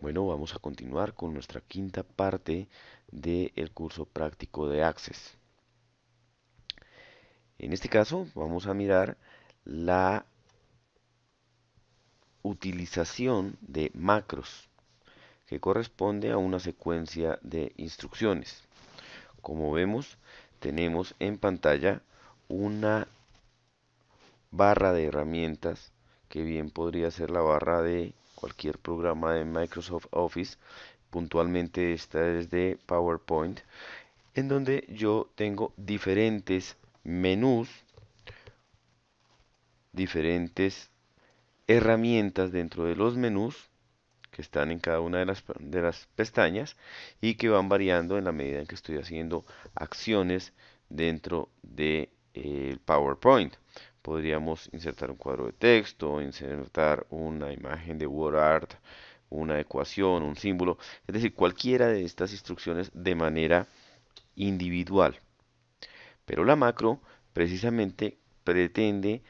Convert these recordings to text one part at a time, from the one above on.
Bueno, vamos a continuar con nuestra quinta parte del curso práctico de Access. En este caso vamos a mirar la utilización de macros que corresponde a una secuencia de instrucciones. Como vemos, tenemos en pantalla una barra de herramientas que bien podría ser la barra de cualquier programa de Microsoft Office, puntualmente esta es de PowerPoint, en donde yo tengo diferentes menús, diferentes herramientas dentro de los menús que están en cada una de las, pestañas y que van variando en la medida en que estoy haciendo acciones dentro de eh, el PowerPoint podríamos insertar un cuadro de texto, insertar una imagen de WordArt, una ecuación, un símbolo, es decir, cualquiera de estas instrucciones de manera individual. Pero la macro precisamente pretende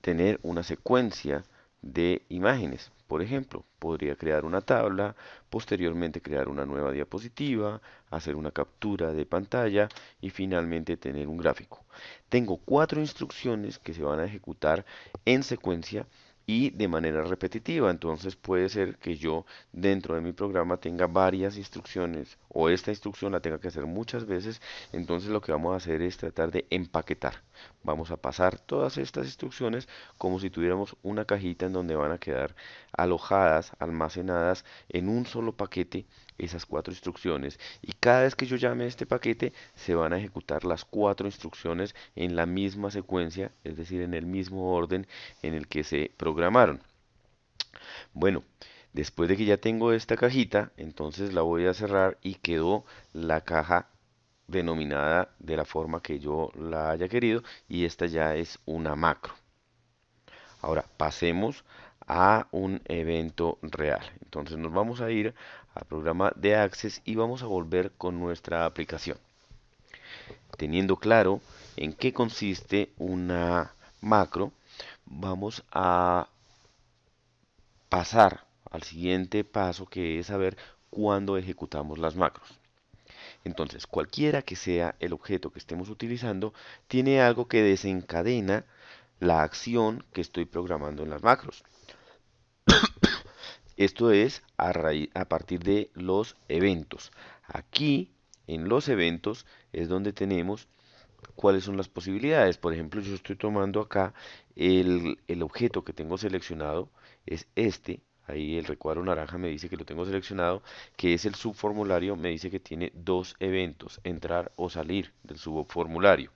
tener una secuencia de imágenes. Por ejemplo, podría crear una tabla, posteriormente crear una nueva diapositiva, hacer una captura de pantalla y finalmente tener un gráfico. Tengo cuatro instrucciones que se van a ejecutar en secuencia y de manera repetitiva. Entonces puede ser que yo dentro de mi programa tenga varias instrucciones o esta instrucción la tenga que hacer muchas veces. Entonces lo que vamos a hacer es tratar de empaquetar. Vamos a pasar todas estas instrucciones como si tuviéramos una cajita en donde van a quedar alojadas, almacenadas en un solo paquete esas cuatro instrucciones. Y cada vez que yo llame a este paquete se van a ejecutar las cuatro instrucciones en la misma secuencia, es decir, en el mismo orden en el que se programaron. Bueno, después de que ya tengo esta cajita, entonces la voy a cerrar y quedó la caja denominada de la forma que yo la haya querido y esta ya es una macro. Ahora pasemos a un evento real. Entonces nos vamos a ir al programa de Access y vamos a volver con nuestra aplicación. Teniendo claro en qué consiste una macro, vamos a pasar al siguiente paso que es saber cuándo ejecutamos las macros. Entonces, cualquiera que sea el objeto que estemos utilizando, tiene algo que desencadena la acción que estoy programando en las macros. Esto es a, partir de los eventos. Aquí, en los eventos, es donde tenemos cuáles son las posibilidades. Por ejemplo, yo estoy tomando acá el, el objeto que tengo seleccionado, es este, ahí el recuadro naranja me dice que lo tengo seleccionado, que es el subformulario, me dice que tiene dos eventos, entrar o salir del subformulario.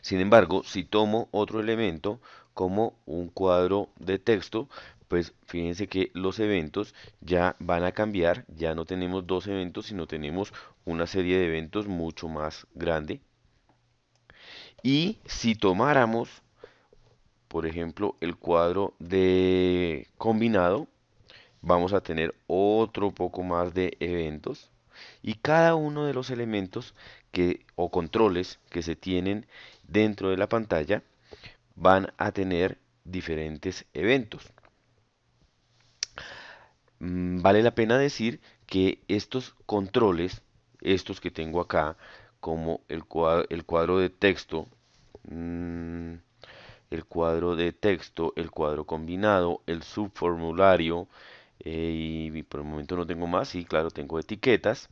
Sin embargo, si tomo otro elemento como un cuadro de texto, pues fíjense que los eventos ya van a cambiar, ya no tenemos dos eventos, sino tenemos una serie de eventos mucho más grande. Y si tomáramos por ejemplo, el cuadro de combinado, vamos a tener otro poco más de eventos y cada uno de los elementos que, o controles que se tienen dentro de la pantalla van a tener diferentes eventos. Mm, vale la pena decir que estos controles, estos que tengo acá, como el cuadro, el cuadro de texto, mm, el cuadro de texto, el cuadro combinado, el subformulario eh, y por el momento no tengo más, y claro, tengo etiquetas.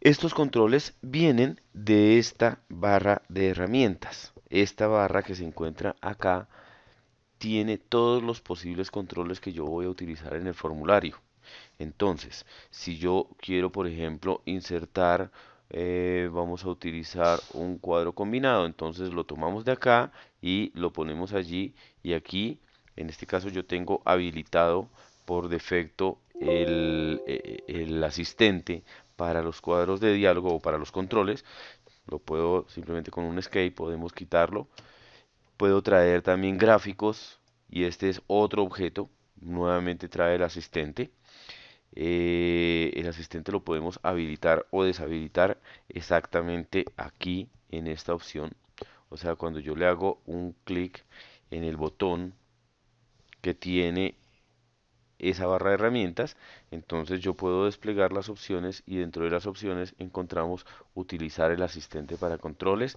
Estos controles vienen de esta barra de herramientas. Esta barra que se encuentra acá tiene todos los posibles controles que yo voy a utilizar en el formulario. Entonces, si yo quiero, por ejemplo, insertar eh, vamos a utilizar un cuadro combinado entonces lo tomamos de acá y lo ponemos allí y aquí en este caso yo tengo habilitado por defecto el, eh, eh, el asistente para los cuadros de diálogo o para los controles lo puedo simplemente con un escape podemos quitarlo puedo traer también gráficos y este es otro objeto nuevamente trae el asistente eh, el asistente lo podemos habilitar o deshabilitar exactamente aquí en esta opción o sea cuando yo le hago un clic en el botón que tiene esa barra de herramientas, entonces yo puedo desplegar las opciones y dentro de las opciones encontramos utilizar el asistente para controles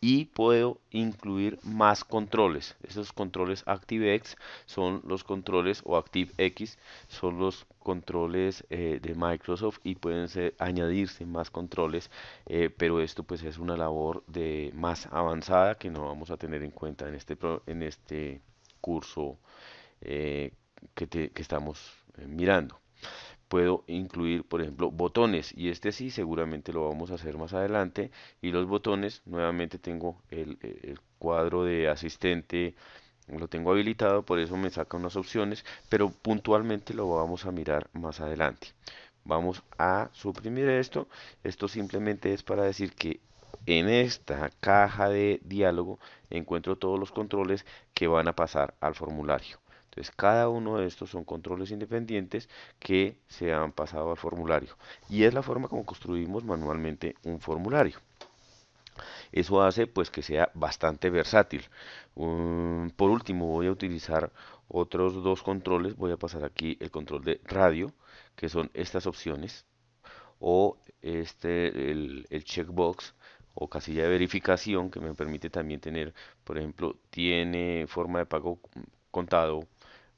y puedo incluir más controles. Esos controles ActiveX son los controles o ActiveX son los controles eh, de Microsoft y pueden añadirse más controles, eh, pero esto pues es una labor de más avanzada que no vamos a tener en cuenta en este, en este curso eh, que, que estamos eh, mirando. Puedo incluir, por ejemplo, botones y este sí, seguramente lo vamos a hacer más adelante. Y los botones, nuevamente tengo el, el cuadro de asistente lo tengo habilitado, por eso me saca unas opciones, pero puntualmente lo vamos a mirar más adelante. Vamos a suprimir esto. Esto simplemente es para decir que en esta caja de diálogo encuentro todos los controles que van a pasar al formulario. Entonces, cada uno de estos son controles independientes que se han pasado al formulario. Y es la forma como construimos manualmente un formulario. Eso hace pues que sea bastante versátil. Mm, por último, voy a utilizar otros dos controles. Voy a pasar aquí el control de radio, que son estas opciones, o este, el, el checkbox, o casilla de verificación que me permite también tener, por ejemplo, tiene forma de pago contado,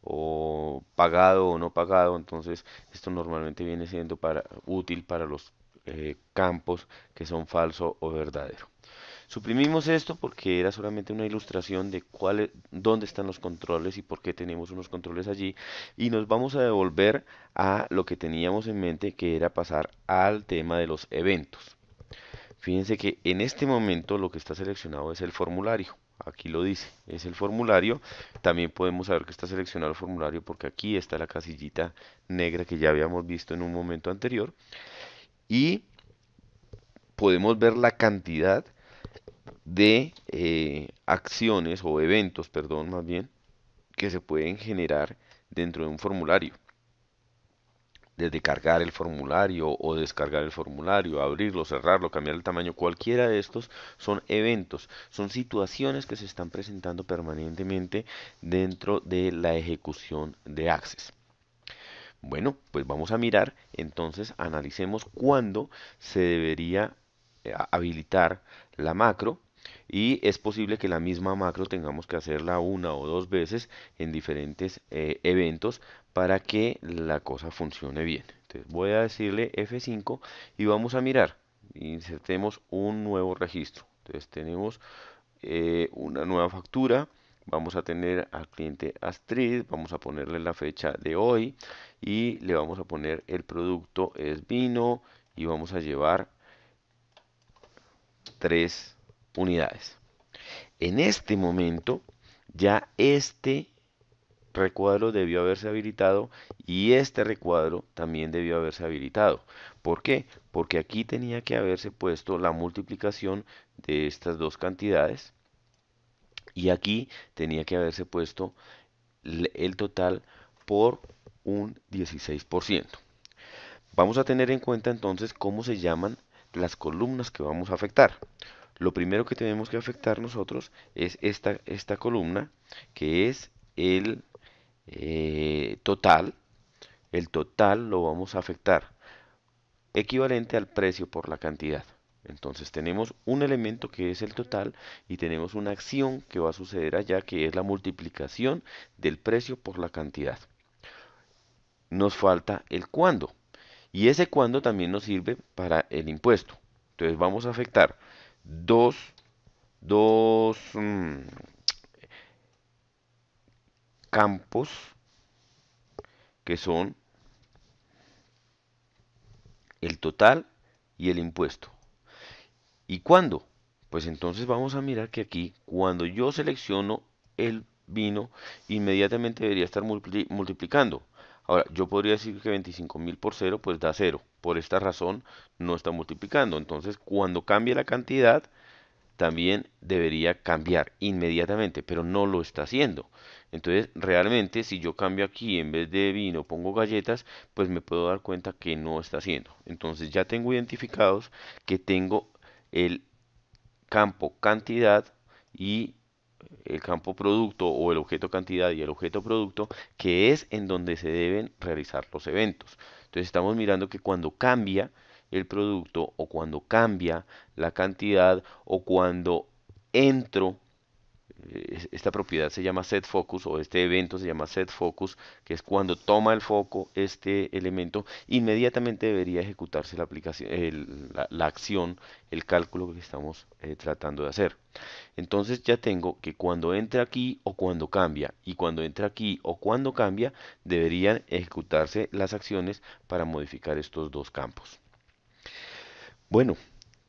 o pagado o no pagado. Entonces esto normalmente viene siendo para, útil para los eh, campos que son falso o verdadero. Suprimimos esto porque era solamente una ilustración de cuál, e, dónde están los controles y por qué tenemos unos controles allí. Y nos vamos a devolver a lo que teníamos en mente que era pasar al tema de los eventos. Fíjense que en este momento lo que está seleccionado es el formulario aquí lo dice, es el formulario. También podemos saber que está seleccionado el formulario porque aquí está la casillita negra que ya habíamos visto en un momento anterior. Y podemos ver la cantidad de eh, acciones o eventos, perdón, más bien, que se pueden generar dentro de un formulario desde cargar el formulario o descargar el formulario, abrirlo, cerrarlo, cambiar el tamaño, cualquiera de estos son eventos, son situaciones que se están presentando permanentemente dentro de la ejecución de Access. Bueno, pues vamos a mirar, entonces analicemos cuándo se debería eh, habilitar la macro y es posible que la misma macro tengamos que hacerla una o dos veces en diferentes eh, eventos para que la cosa funcione bien. Entonces voy a decirle F5 y vamos a mirar. Insertemos un nuevo registro. Entonces tenemos eh, una nueva factura. Vamos a tener al cliente Astrid, vamos a ponerle la fecha de hoy y le vamos a poner el producto es vino y vamos a llevar tres unidades. En este momento ya este recuadro debió haberse habilitado y este recuadro también debió haberse habilitado. ¿Por qué? Porque aquí tenía que haberse puesto la multiplicación de estas dos cantidades y aquí tenía que haberse puesto el total por un 16%. Vamos a tener en cuenta entonces cómo se llaman las columnas que vamos a afectar. Lo primero que tenemos que afectar nosotros es esta, esta columna que es el eh, total, el total lo vamos a afectar equivalente al precio por la cantidad. Entonces tenemos un elemento que es el total y tenemos una acción que va a suceder allá que es la multiplicación del precio por la cantidad. Nos falta el cuándo y ese cuándo también nos sirve para el impuesto. Entonces vamos a afectar dos, dos, mm, campos que son el total y el impuesto. ¿Y cuándo? Pues entonces vamos a mirar que aquí, cuando yo selecciono el vino, inmediatamente debería estar multiplicando. Ahora, yo podría decir que 25.000 por 0, pues da 0. Por esta razón, no está multiplicando. Entonces, cuando cambie la cantidad, también debería cambiar inmediatamente, pero no lo está haciendo. Entonces, realmente, si yo cambio aquí, en vez de vino pongo galletas, pues me puedo dar cuenta que no está haciendo. Entonces, ya tengo identificados que tengo el campo cantidad y el campo producto o el objeto cantidad y el objeto producto, que es en donde se deben realizar los eventos. Entonces, estamos mirando que cuando cambia el producto o cuando cambia la cantidad o cuando entro esta propiedad se llama set focus o este evento se llama set focus, que es cuando toma el foco este elemento, inmediatamente debería ejecutarse la, aplicación, la, acción, el cálculo que estamos eh, tratando de hacer. Entonces ya tengo que cuando entra aquí o cuando cambia y cuando entra aquí o cuando cambia deberían ejecutarse las acciones para modificar estos dos campos. Bueno,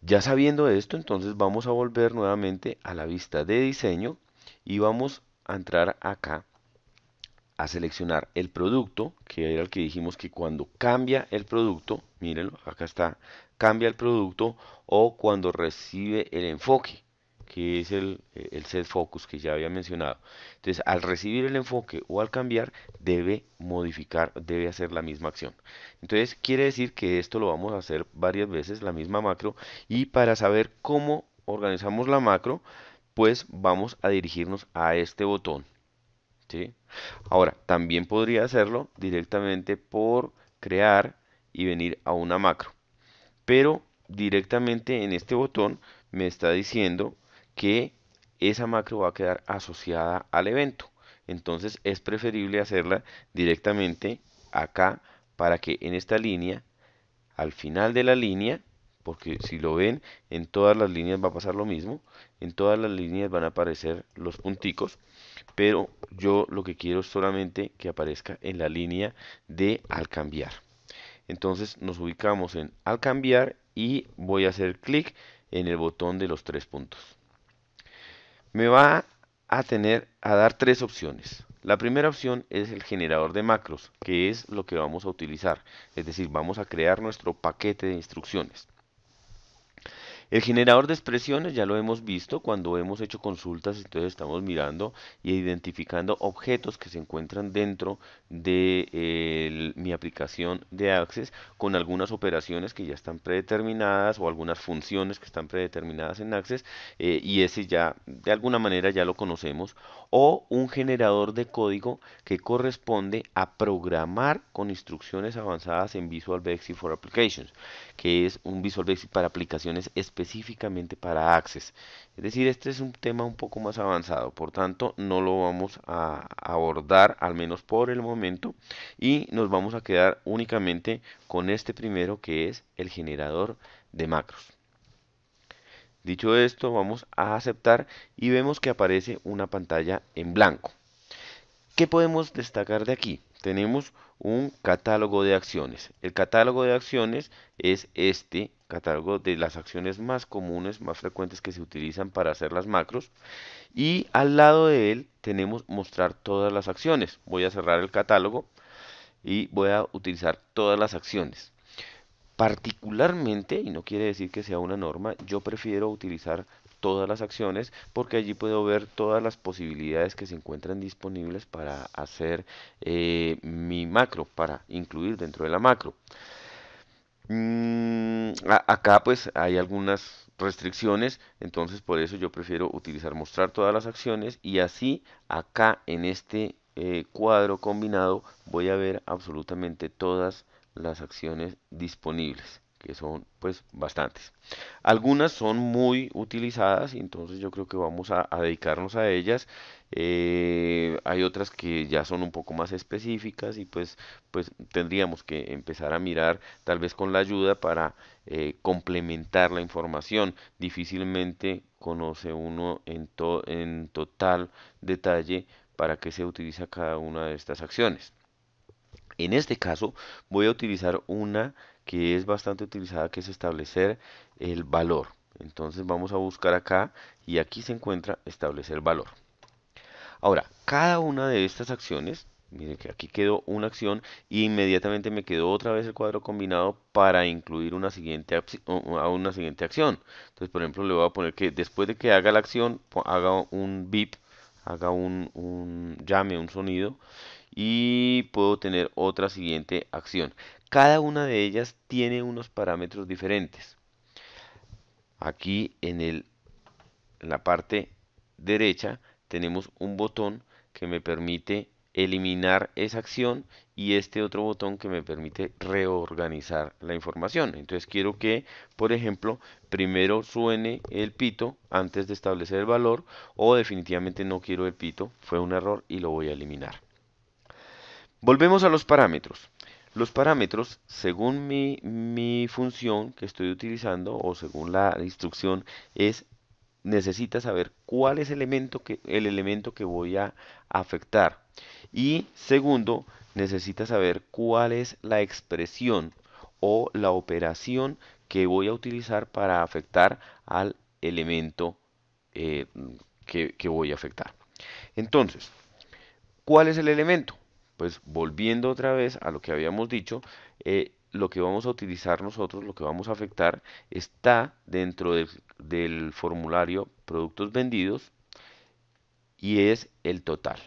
ya sabiendo esto, entonces vamos a volver nuevamente a la vista de diseño y vamos a entrar acá a seleccionar el producto, que era el que dijimos que cuando cambia el producto, mírenlo, acá está, cambia el producto o cuando recibe el enfoque, que es el, el set focus que ya había mencionado. Entonces, al recibir el enfoque o al cambiar, debe modificar, debe hacer la misma acción. Entonces, quiere decir que esto lo vamos a hacer varias veces, la misma macro, y para saber cómo organizamos la macro, pues vamos a dirigirnos a este botón. ¿sí? Ahora, también podría hacerlo directamente por crear y venir a una macro. Pero directamente en este botón me está diciendo que esa macro va a quedar asociada al evento. Entonces es preferible hacerla directamente acá para que en esta línea, al final de la línea, porque si lo ven en todas las líneas va a pasar lo mismo en todas las líneas van a aparecer los punticos pero yo lo que quiero es solamente que aparezca en la línea de al cambiar entonces nos ubicamos en al cambiar y voy a hacer clic en el botón de los tres puntos me va a tener a dar tres opciones la primera opción es el generador de macros que es lo que vamos a utilizar es decir vamos a crear nuestro paquete de instrucciones el generador de expresiones ya lo hemos visto cuando hemos hecho consultas, entonces estamos mirando y identificando objetos que se encuentran dentro de mi aplicación de Access con algunas operaciones que ya están predeterminadas o algunas funciones que están predeterminadas en Access eh, y ese ya de alguna manera ya lo conocemos o un generador de código que corresponde a programar con instrucciones avanzadas en Visual Basic for Applications que es un Visual Basic para aplicaciones específicas específicamente para Access. Es decir, este es un tema un poco más avanzado, por tanto no lo vamos a abordar al menos por el momento y nos vamos a quedar únicamente con este primero que es el generador de macros. Dicho esto, vamos a aceptar y vemos que aparece una pantalla en blanco. ¿Qué podemos destacar de aquí? tenemos un catálogo de acciones. El catálogo de acciones es este catálogo de las acciones más comunes, más frecuentes que se utilizan para hacer las macros. Y al lado de él tenemos mostrar todas las acciones. Voy a cerrar el catálogo y voy a utilizar todas las acciones. Particularmente, y no quiere decir que sea una norma, yo prefiero utilizar todas las acciones porque allí puedo ver todas las posibilidades que se encuentran disponibles para hacer eh, mi macro, para incluir dentro de la macro. Mm, acá pues hay algunas restricciones, entonces por eso yo prefiero utilizar mostrar todas las acciones y así acá en este eh, cuadro combinado voy a ver absolutamente todas las acciones disponibles que son pues bastantes. Algunas son muy utilizadas y entonces yo creo que vamos a, dedicarnos a ellas. Eh, hay otras que ya son un poco más específicas y pues, pues tendríamos que empezar a mirar tal vez con la ayuda para eh, complementar la información. Difícilmente conoce uno en, en total detalle para qué se utiliza cada una de estas acciones. En este caso voy a utilizar una que es bastante utilizada, que es establecer el valor. Entonces vamos a buscar acá y aquí se encuentra establecer valor. Ahora, cada una de estas acciones, miren que aquí quedó una acción y inmediatamente me quedó otra vez el cuadro combinado para incluir una siguiente, una siguiente acción. Entonces, por ejemplo, le voy a poner que después de que haga la acción, haga un beep, haga un, un llame, un sonido y puedo tener otra siguiente acción. Cada una de ellas tiene unos parámetros diferentes. Aquí en, en la parte derecha tenemos un botón que me permite eliminar esa acción y este otro botón que me permite reorganizar la información. Entonces quiero que, por ejemplo, primero suene el pito antes de establecer el valor o definitivamente no quiero el pito, fue un error y lo voy a eliminar. Volvemos a los parámetros. Los parámetros, según mi, función que estoy utilizando o según la instrucción, es necesita saber cuál es el elemento que, el elemento que voy a afectar. Y segundo, necesita saber cuál es la expresión o la operación que voy a utilizar para afectar al elemento eh, que voy a afectar. Entonces, ¿cuál es el elemento? pues volviendo otra vez a lo que habíamos dicho, eh, lo que vamos a utilizar nosotros, lo que vamos a afectar, está dentro del formulario productos vendidos y es el total.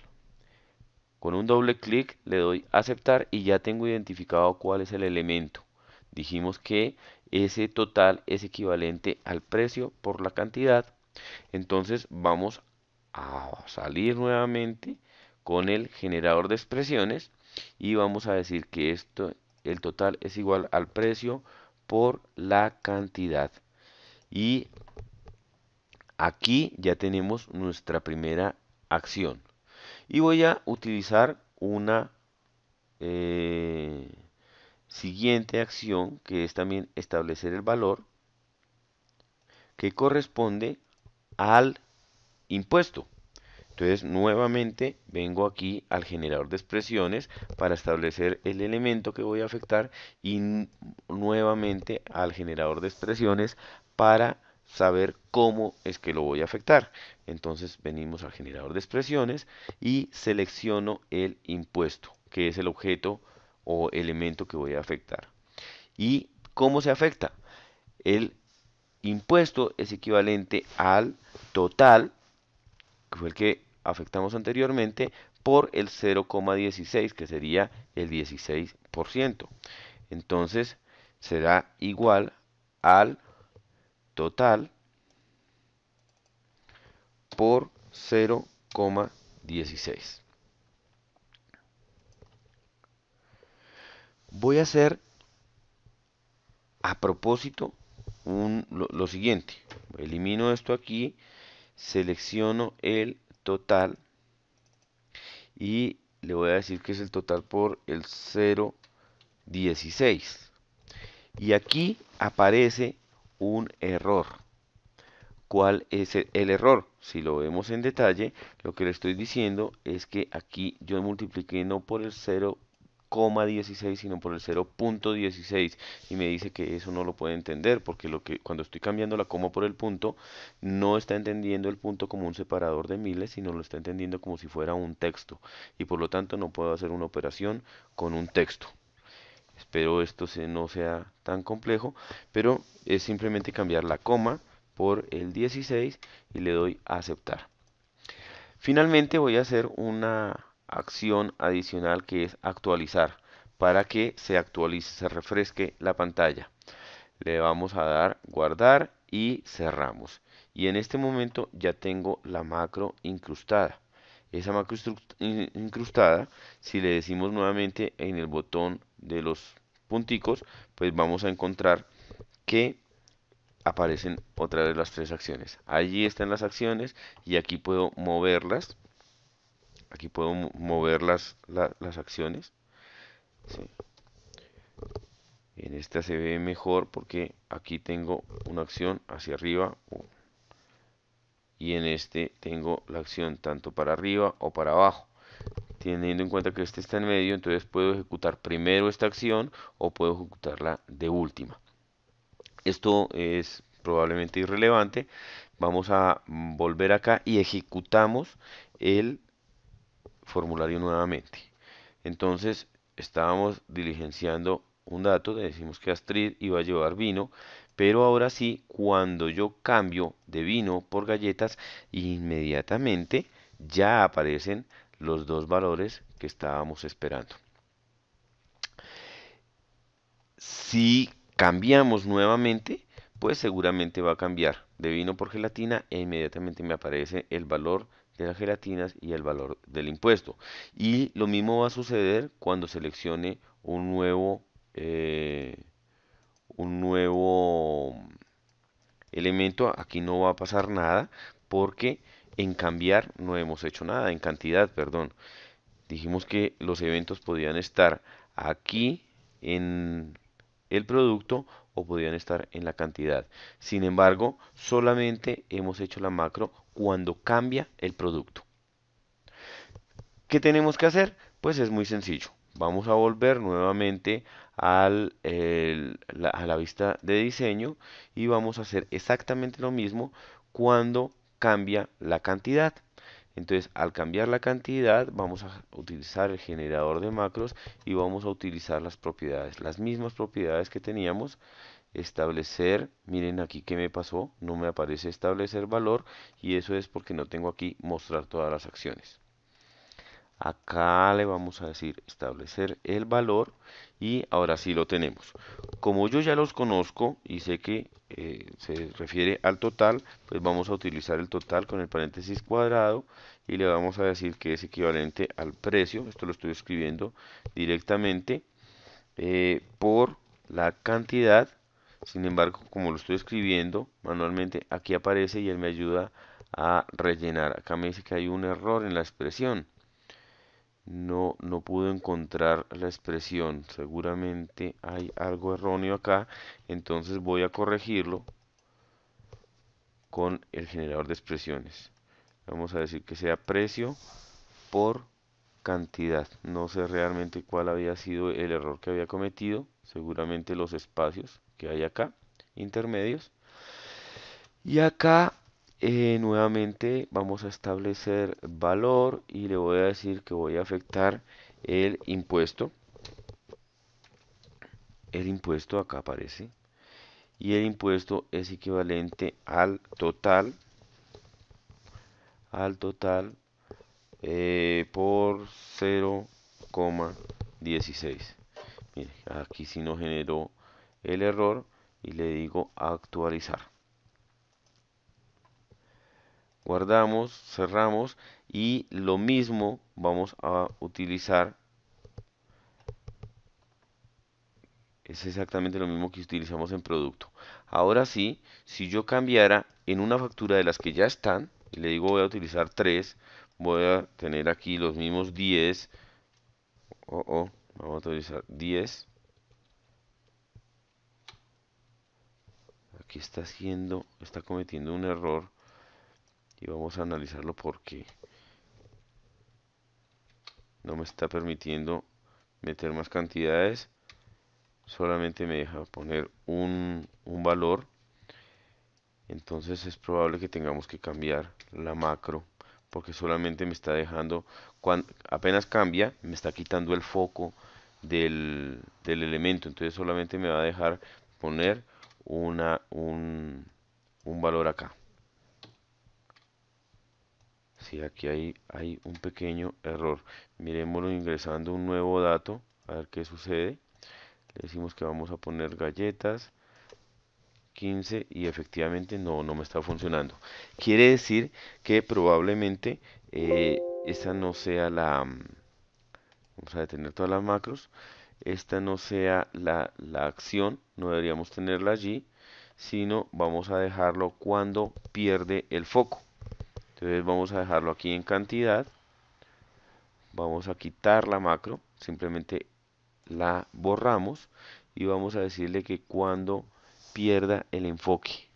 Con un doble clic le doy aceptar y ya tengo identificado cuál es el elemento. Dijimos que ese total es equivalente al precio por la cantidad. Entonces vamos a salir nuevamente con el generador de expresiones y vamos a decir que esto el total es igual al precio por la cantidad y aquí ya tenemos nuestra primera acción y voy a utilizar una eh, siguiente acción que es también establecer el valor que corresponde al impuesto entonces, nuevamente vengo aquí al generador de expresiones para establecer el elemento que voy a afectar y nuevamente al generador de expresiones para saber cómo es que lo voy a afectar. Entonces venimos al generador de expresiones y selecciono el impuesto, que es el objeto o elemento que voy a afectar. ¿Y cómo se afecta? El impuesto es equivalente al total, que fue el que afectamos anteriormente por el 0,16 que sería el 16%. Entonces será igual al total por 0,16. Voy a hacer a propósito lo, lo siguiente. Elimino esto aquí, selecciono el total y le voy a decir que es el total por el 0.16 y aquí aparece un error cuál es el error. Si lo vemos en detalle, lo que le estoy diciendo es que aquí yo multipliqué no por el 0 16 sino por el 0.16 y me dice que eso no lo puede entender porque lo que cuando estoy cambiando la coma por el punto no está entendiendo el punto como un separador de miles sino lo está entendiendo como si fuera un texto y por lo tanto no puedo hacer una operación con un texto espero esto no sea tan complejo pero es simplemente cambiar la coma por el 16 y le doy a aceptar finalmente voy a hacer una acción adicional que es actualizar para que se actualice, se refresque la pantalla. Le vamos a dar guardar y cerramos. Y en este momento ya tengo la macro incrustada. Esa macro incrustada, si le decimos nuevamente en el botón de los punticos, pues vamos a encontrar que aparecen otra vez las tres acciones. Allí están las acciones y aquí puedo moverlas aquí puedo mover las, acciones en esta se ve mejor porque aquí tengo una acción hacia arriba y en este tengo la acción tanto para arriba o para abajo teniendo en cuenta que este está en medio entonces puedo ejecutar primero esta acción o puedo ejecutarla de última esto es probablemente irrelevante vamos a volver acá y ejecutamos el formulario nuevamente. Entonces estábamos diligenciando un dato, decimos que Astrid iba a llevar vino, pero ahora sí, cuando yo cambio de vino por galletas, inmediatamente ya aparecen los dos valores que estábamos esperando. Si cambiamos nuevamente, pues seguramente va a cambiar de vino por gelatina e inmediatamente me aparece el valor de las gelatinas y el valor del impuesto. Y lo mismo va a suceder cuando seleccione un nuevo, eh, un nuevo elemento. Aquí no va a pasar nada porque en cambiar no hemos hecho nada, en cantidad, perdón. Dijimos que los eventos podían estar aquí en el producto o podían estar en la cantidad. Sin embargo, solamente hemos hecho la macro cuando cambia el producto. ¿Qué tenemos que hacer? Pues es muy sencillo. Vamos a volver nuevamente a la vista de diseño y vamos a hacer exactamente lo mismo cuando cambia la cantidad. Entonces, al cambiar la cantidad, vamos a utilizar el generador de macros y vamos a utilizar las propiedades, las mismas propiedades que teníamos establecer, miren aquí que me pasó, no me aparece establecer valor y eso es porque no tengo aquí mostrar todas las acciones. Acá le vamos a decir establecer el valor y ahora sí lo tenemos. Como yo ya los conozco y sé que eh, se refiere al total, pues vamos a utilizar el total con el paréntesis cuadrado y le vamos a decir que es equivalente al precio, esto lo estoy escribiendo directamente, eh, por la cantidad sin embargo, como lo estoy escribiendo manualmente, aquí aparece y él me ayuda a rellenar. Acá me dice que hay un error en la expresión. No, no pude encontrar la expresión. Seguramente hay algo erróneo acá. Entonces voy a corregirlo con el generador de expresiones. Vamos a decir que sea precio por cantidad. No sé realmente cuál había sido el error que había cometido. Seguramente los espacios que hay acá, intermedios. Y acá eh, nuevamente vamos a establecer valor y le voy a decir que voy a afectar el impuesto el impuesto acá aparece y el impuesto es equivalente al total al total eh, por 0,16 aquí si no generó el error y le digo actualizar guardamos cerramos y lo mismo vamos a utilizar es exactamente lo mismo que utilizamos en producto ahora sí si yo cambiara en una factura de las que ya están y le digo voy a utilizar 3 voy a tener aquí los mismos 10 oh, oh, vamos a utilizar 10 que está haciendo, está cometiendo un error y vamos a analizarlo porque no me está permitiendo meter más cantidades solamente me deja poner un, valor entonces es probable que tengamos que cambiar la macro porque solamente me está dejando cuando apenas cambia me está quitando el foco del, del elemento entonces solamente me va a dejar poner una, un, un valor acá. Si aquí hay, hay un pequeño error. Miremoslo ingresando un nuevo dato, a ver qué sucede. Le decimos que vamos a poner galletas 15 y efectivamente no, no me está funcionando. Quiere decir que probablemente esta eh, esa no sea la... Mm, vamos a detener todas las macros esta no sea la, la acción, no deberíamos tenerla allí, sino vamos a dejarlo cuando pierde el foco. Entonces vamos a dejarlo aquí en cantidad, vamos a quitar la macro, simplemente la borramos y vamos a decirle que cuando pierda el enfoque.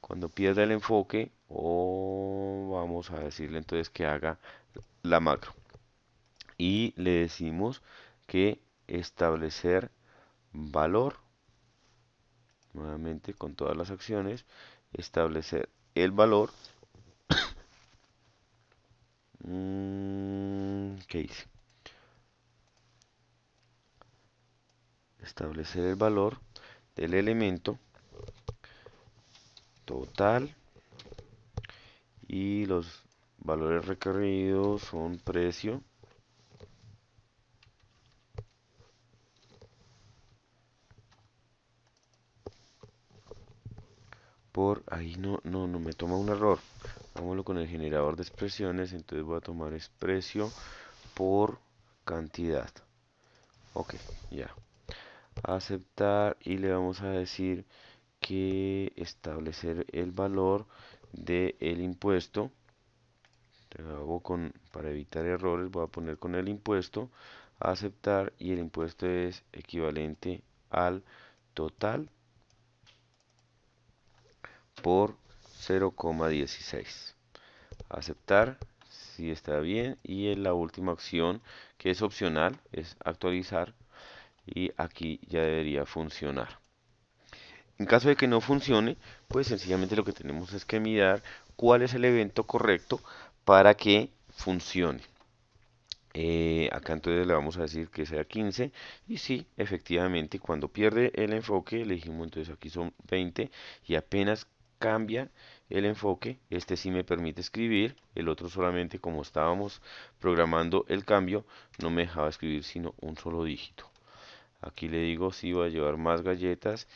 Cuando pierda el enfoque, o vamos a decirle entonces que haga la macro. Y le decimos que establecer valor, nuevamente con todas las acciones, establecer el valor. Mm, ¿Qué hice? Establecer el valor del elemento total y los valores requeridos son precio por ahí no, no, me toma un error. Vámonos con el generador de expresiones, entonces voy a tomar precio por cantidad. Ok, ya. Aceptar y le vamos a decir que establecer el valor del el impuesto. con, para evitar errores, voy a poner con el impuesto, aceptar y el impuesto es equivalente al total por 0,16. Aceptar si está bien. Y en la última opción, que es opcional, es actualizar. Y aquí ya debería funcionar. En caso de que no funcione, pues sencillamente lo que tenemos es que mirar cuál es el evento correcto para que funcione. Eh, acá entonces le vamos a decir que sea 15 y si efectivamente cuando pierde el enfoque le entonces aquí son 20 y apenas cambia el enfoque, este sí me permite escribir, el otro solamente como estábamos programando el cambio, no me dejaba escribir sino un solo dígito. Aquí le digo si iba a llevar más galletas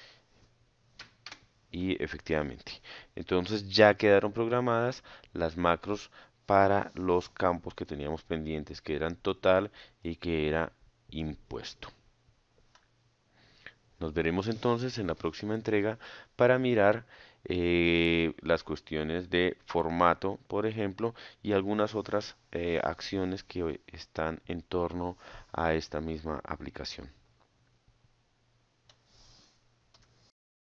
y efectivamente. Entonces ya quedaron programadas las macros para los campos que teníamos pendientes, que eran total y que era impuesto. Nos veremos entonces en la próxima entrega para mirar eh, las cuestiones de formato, por ejemplo, y algunas otras eh, acciones que están en torno a esta misma aplicación.